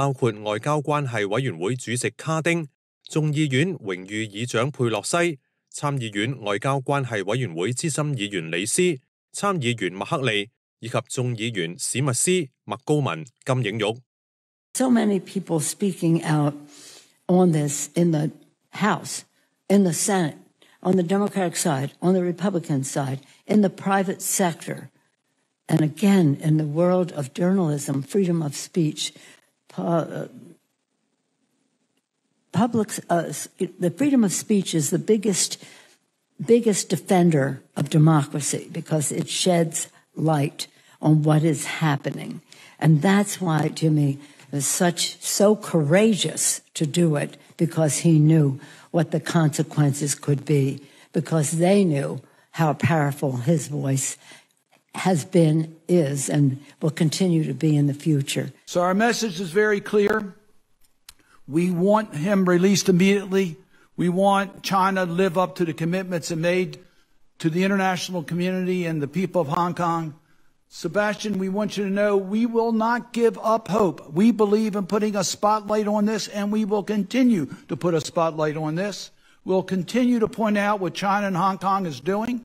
包括外交关系委员会主席卡丁、众议院荣誉议长佩洛西、参议院外交关系委员会资深议员李斯、参议员麦克利以及众议员史密斯、麦高文、金影玉。So many people speaking out on this in the House, in the Senate, on the Democratic side, on the Republican side, in the private sector. And again, in the world of journalism, freedom of speech, uh, public uh, the freedom of speech is the biggest biggest defender of democracy because it sheds light on what is happening and that's why jimmy was such so courageous to do it because he knew what the consequences could be because they knew how powerful his voice has been, is, and will continue to be in the future. So our message is very clear. We want him released immediately. We want China to live up to the commitments it made to the international community and the people of Hong Kong. Sebastian, we want you to know we will not give up hope. We believe in putting a spotlight on this, and we will continue to put a spotlight on this. We'll continue to point out what China and Hong Kong is doing.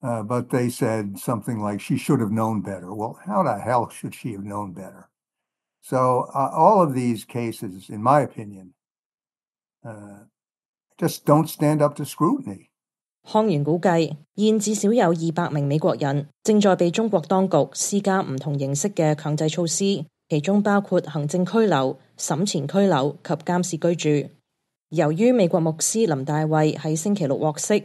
Uh, but they said something like, she should have known better. Well, how the hell should she have known better? So, uh, all of these cases, in my opinion, uh, just don't stand up to scrutiny. 康源估計，現至少有二百名美國人正在被中國當局施加唔同形式嘅強制措施，其中包括行政拘留、審前拘留及監視居住。由於美國牧師林大衛喺星期六獲釋，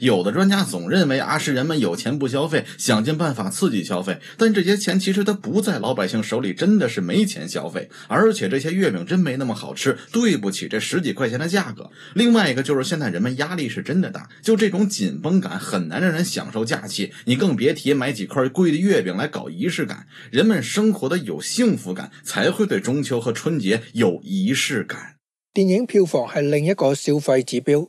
有的专家总认为啊，是人们有钱不消费，想尽办法刺激消费。但这些钱其实它不在老百姓手里，真的是没钱消费。而且这些月饼真没那么好吃，对不起这十几块钱的价格。另外一个就是现在人们压力是真的大，就这种紧绷感很难让人享受假期。你更别提买几块贵的月饼来搞仪式感。人们生活的有幸福感，才会对中秋和春节有仪式感。电影票房是另一个消费指标。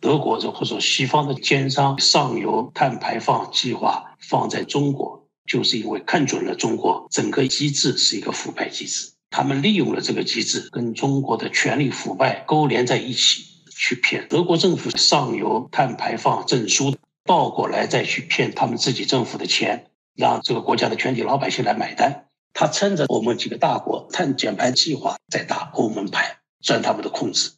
德国的或者西方的奸商上游碳排放计划放在中国，就是因为看准了中国整个机制是一个腐败机制，他们利用了这个机制，跟中国的权力腐败勾连在一起去骗。德国政府上游碳排放证书倒过来再去骗他们自己政府的钱，让这个国家的全体老百姓来买单。他趁着我们几个大国碳减排计划在打欧盟牌，赚他们的空子。